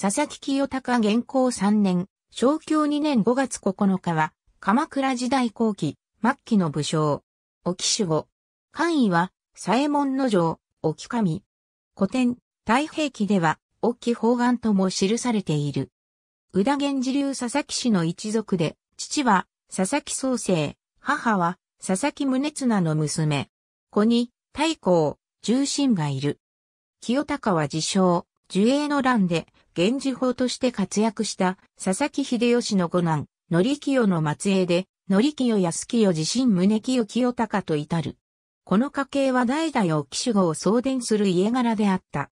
佐々木清隆元寇3年、昭教2年5月9日は、鎌倉時代後期、末期の武将。沖守護。官位は、左衛門の城、沖神。古典、太平記では、沖方眼とも記されている。宇田源氏流佐々木氏の一族で、父は、佐々木創生、母は、佐々木宗綱の娘。子に、太閤、重臣がいる。清隆は自称、樹栄の乱で、源氏法として活躍した佐々木秀吉の五男、則清の末裔で、則清康清自身宗清清高と至る。この家系は代々を騎手を送電する家柄であった。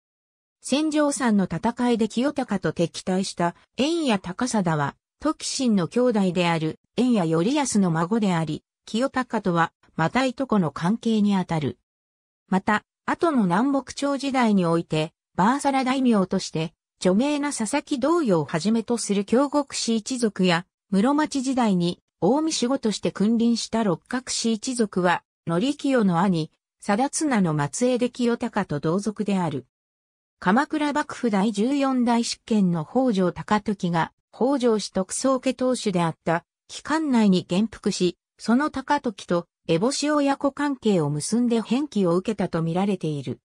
戦場山の戦いで清高と敵対した縁谷高貞は、時信の兄弟である縁谷頼康の孫であり、清高とは、またいとこの関係にあたる。また、後の南北朝時代において、バーサラ大名として、著名な佐々木道洋をはじめとする京極氏一族や、室町時代に大見守護として君臨した六角氏一族は、り清の兄、貞綱の末裔で清高と同族である。鎌倉幕府第14代執権の北条高時が、北条氏特捜家当主であった、期間内に元服し、その高時と、烏帽子親子関係を結んで返帰を受けたと見られている。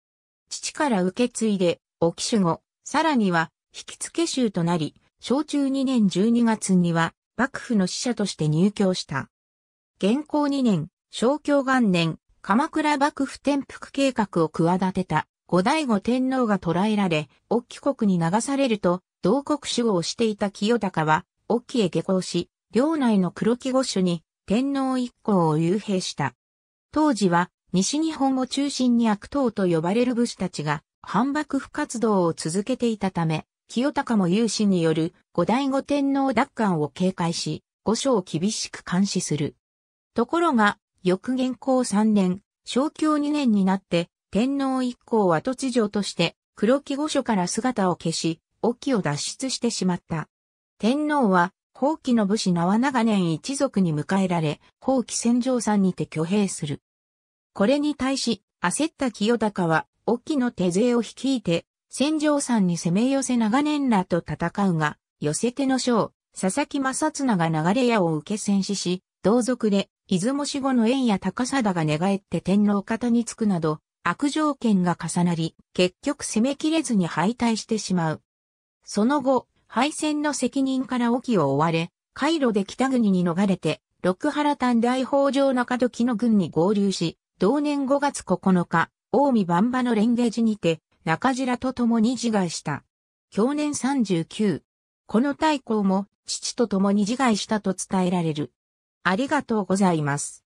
父から受け継いで、沖守護、さらには、引き付け州となり、小中2年12月には、幕府の使者として入教した。元寇2年、小教元年、鎌倉幕府転覆計画を企てた、後醍醐天皇が捕らえられ、隠岐国に流されると、同国守護をしていた清高は、隠岐へ下校し、領内の黒木御所に、天皇一行を幽閉した。当時は、西日本を中心に悪党と呼ばれる武士たちが、反幕府活動を続けていたため、清高も有志による後醍醐天皇奪還を警戒し、御所を厳しく監視する。ところが、翌元寇三年、昭教二年になって、天皇一行は突如として黒木御所から姿を消し、沖を脱出してしまった。天皇は、放棄の武士縄長年一族に迎えられ、放棄戦場さんにて挙兵する。これに対し、焦った清高は、沖の手勢を率いて、戦場山に攻め寄せ長年らと戦うが、寄せ手の将、佐々木正綱が流れ屋を受け戦死し、同族で、出雲守護の縁や高さだが寝返って天皇方につくなど、悪条件が重なり、結局攻めきれずに敗退してしまう。その後、敗戦の責任から沖を追われ、回路で北国に逃れて、六原丹大法上中時の軍に合流し、同年5月9日、近江万馬の連下寺にて、中白と共に自害した。去年39。この太鼓も父と共に自害したと伝えられる。ありがとうございます。